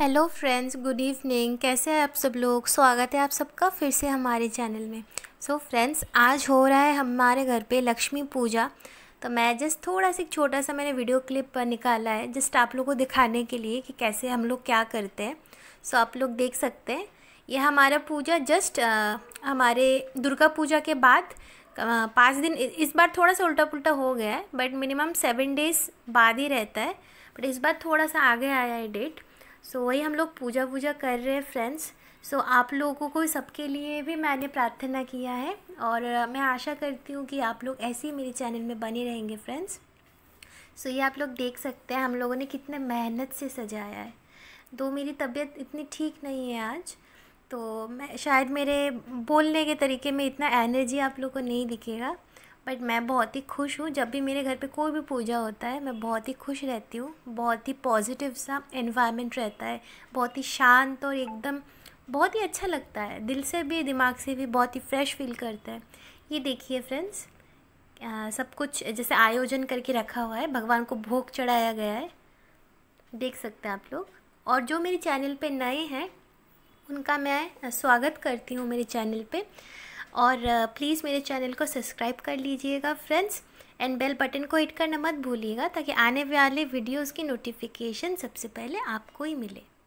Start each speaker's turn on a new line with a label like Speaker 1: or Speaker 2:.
Speaker 1: hello friends good evening कैसे हैं आप सब लोग स्वागत है आप सबका फिर से हमारे चैनल में सो so फ्रेंड्स आज हो रहा है हमारे घर पे लक्ष्मी पूजा तो मैं जस्ट थोड़ा सा एक छोटा सा मैंने वीडियो क्लिप निकाला है जस्ट आप लोगों को दिखाने के लिए कि कैसे हम लोग क्या करते हैं सो so आप लोग देख सकते हैं यह हमारा पूजा जस्ट हमारे दुर्गा पूजा के बाद पाँच दिन इस बार थोड़ा सा उल्टा पुल्टा हो गया है बट मिनिमम सेवन डेज़ बाद ही रहता है बट इस बार थोड़ा सा आगे आया है डेट सो वही हम लोग पूजा वूजा कर रहे हैं फ्रेंड्स सो so, आप लोगों को सबके लिए भी मैंने प्रार्थना किया है और मैं आशा करती हूँ कि आप लोग ऐसे ही मेरे चैनल में बने रहेंगे फ्रेंड्स सो so, ये आप लोग देख सकते हैं हम लोगों ने कितने मेहनत से सजाया है तो मेरी तबीयत इतनी ठीक नहीं है आज तो मैं शायद मेरे बोलने के तरीके में इतना एनर्जी आप लोग को नहीं दिखेगा बट मैं बहुत ही खुश हूँ जब भी मेरे घर पे कोई भी पूजा होता है मैं बहुत ही खुश रहती हूँ बहुत ही पॉजिटिव सा इन्वायरमेंट रहता है बहुत ही शांत और एकदम बहुत ही अच्छा लगता है दिल से भी दिमाग से भी बहुत ही फ्रेश फील करता है ये देखिए फ्रेंड्स सब कुछ जैसे आयोजन करके रखा हुआ है भगवान को भोग चढ़ाया गया है देख सकते हैं आप लोग और जो मेरे चैनल पे नए हैं उनका मैं स्वागत करती हूँ मेरे चैनल पर और प्लीज़ मेरे चैनल को सब्सक्राइब कर लीजिएगा फ्रेंड्स एंड बेल बटन को हिट करना मत भूलिएगा ताकि आने वाले वीडियोज़ की नोटिफिकेशन सबसे पहले आपको ही मिले